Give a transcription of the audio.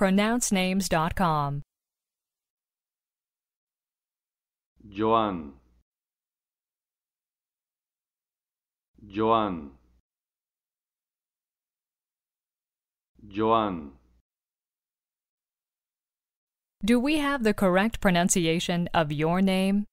pronouncenames.com. Joan Joan Joan Do we have the correct pronunciation of your name?